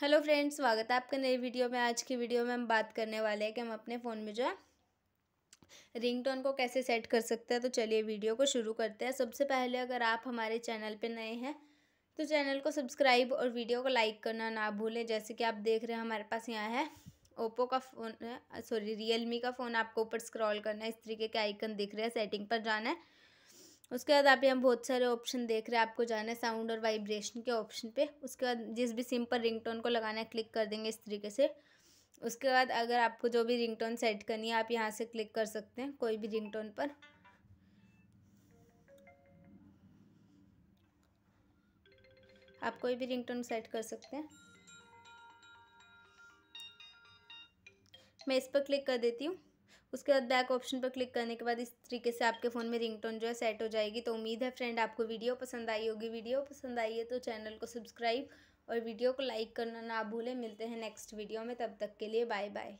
hello friends स्वागत है आपके नई वीडियो में आज की वीडियो में हम बात करने वाले हैं कि हम अपने फ़ोन में जो है रिंगटोन को कैसे सेट कर सकते हैं तो चलिए वीडियो को शुरू करते हैं सबसे पहले अगर आप हमारे चैनल पर नए हैं तो चैनल को सब्सक्राइब और वीडियो को लाइक करना ना भूलें जैसे कि आप देख रहे हैं हमारे पास यहाँ है ओप्पो का फ़ोन सॉरी रियल का फ़ोन आपको ऊपर स्क्रॉल करना है इस तरीके के आइकन दिख रहे हैं सेटिंग पर जाना है उसके बाद आप यहाँ बहुत सारे ऑप्शन देख रहे हैं आपको जाना है साउंड और वाइब्रेशन के ऑप्शन पे उसके बाद जिस भी सिम पर रिंगटोन को लगाना है क्लिक कर देंगे इस तरीके से उसके बाद अगर आपको जो भी रिंगटोन सेट करनी है आप यहाँ से क्लिक कर सकते हैं कोई भी रिंगटोन पर आप कोई भी रिंगटोन सेट कर सकते हैं मैं इस पर क्लिक कर देती हूँ उसके बाद बैक ऑप्शन पर क्लिक करने के बाद इस तरीके से आपके फ़ोन में रिंगटोन जो है सेट हो जाएगी तो उम्मीद है फ्रेंड आपको वीडियो पसंद आई होगी वीडियो पसंद आई है तो चैनल को सब्सक्राइब और वीडियो को लाइक करना ना भूलें मिलते हैं नेक्स्ट वीडियो में तब तक के लिए बाय बाय